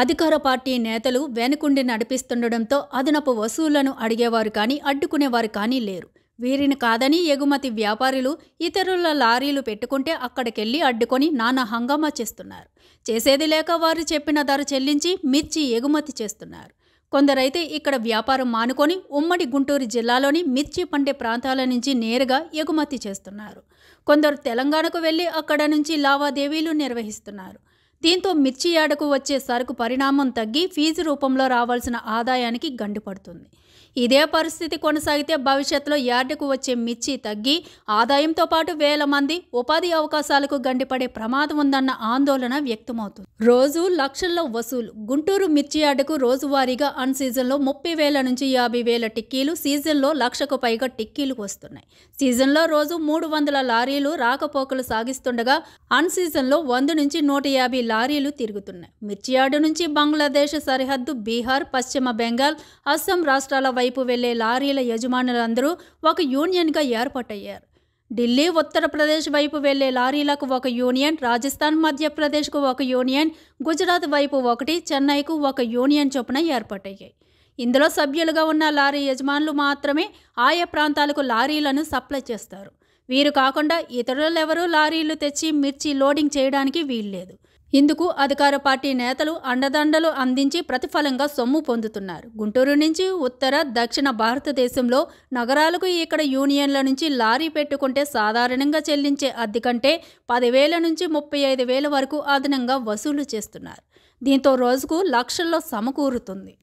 అధికార పార్టీ నేతలు వెనుకుండి నడిపిస్తుండటంతో అదనపు వసూళ్లను అడిగేవారు కానీ అడ్డుకునేవారు కానీ లేరు వీరిని కాదని ఎగుమతి వ్యాపారులు ఇతరుల లారీలు పెట్టుకుంటే అక్కడికెళ్ళి అడ్డుకొని నానా హంగామా చేస్తున్నారు చేసేది లేక వారు చెప్పిన ధర చెల్లించి మిర్చి ఎగుమతి చేస్తున్నారు కొందరైతే ఇక్కడ వ్యాపారం మానుకొని ఉమ్మడి గుంటూరు జిల్లాలోని మిర్చి పండే ప్రాంతాల నుంచి నేరుగా ఎగుమతి చేస్తున్నారు కొందరు తెలంగాణకు వెళ్ళి అక్కడ నుంచి లావాదేవీలు నిర్వహిస్తున్నారు దీంతో మిర్చి యాడకు వచ్చే సరుకు పరిణామం తగ్గి ఫీజు రూపంలో రావాల్సిన ఆదాయానికి గండిపడుతుంది ఇదే పరిస్థితి కొనసాగితే భవిష్యత్తులో యార్డుకు వచ్చే మిర్చి తగ్గి ఆదాయంతో పాటు వేల మంది ఉపాధి అవకాశాలకు గండిపడే ప్రమాదం ఉందన్న ఆందోళన వ్యక్తమవుతుంది రోజు లక్షల్లో వసూలు గుంటూరు మిర్చి యార్డుకు రోజువారీగా అన్ సీజన్లో ముప్పై వేల నుంచి యాభై వేల టిక్కీలు సీజన్లో లక్షకు పైగా టిక్కీలు వస్తున్నాయి సీజన్లో రోజు మూడు వందల లారీలు రాకపోకలు సాగిస్తుండగా అన్ సీజన్లో వంద నుంచి నూట యాభై లారీలు తిరుగుతున్నాయి మిర్చియాడు నుంచి బంగ్లాదేశ్ సరిహద్దు బీహార్ పశ్చిమ బెంగాల్ అస్సాం రాష్ట్రాల వైపు వెళ్లే లారీల యజమానులందరూ ఒక యూనియన్గా ఏర్పాటయ్యారు ఢిల్లీ ఉత్తరప్రదేశ్ వైపు వెళ్లే లారీలకు ఒక యూనియన్ రాజస్థాన్ మధ్యప్రదేశ్కు ఒక యూనియన్ గుజరాత్ వైపు ఒకటి చెన్నైకు ఒక యూనియన్ చొప్పున ఏర్పాటయ్యాయి ఇందులో సభ్యులుగా ఉన్న లారీ యజమానులు మాత్రమే ఆయా ప్రాంతాలకు లారీలను సప్లై చేస్తారు వీరు కాకుండా ఇతరులెవరూ లారీలు తెచ్చి మిర్చి లోడింగ్ చేయడానికి వీల్లేదు ఇందుకు అధికార పార్టీ నేతలు అండదండలు అందించి ప్రతిఫలంగా సొమ్ము పొందుతున్నారు గుంటూరు నుంచి ఉత్తర దక్షిణ భారతదేశంలో నగరాలకు ఇక్కడ యూనియన్ల నుంచి లారీ పెట్టుకుంటే సాధారణంగా చెల్లించే అద్దె కంటే పదివేల నుంచి ముప్పై ఐదు వేల వరకు అదనంగా వసూలు చేస్తున్నారు దీంతో రోజుకు లక్షల్లో సమకూరుతుంది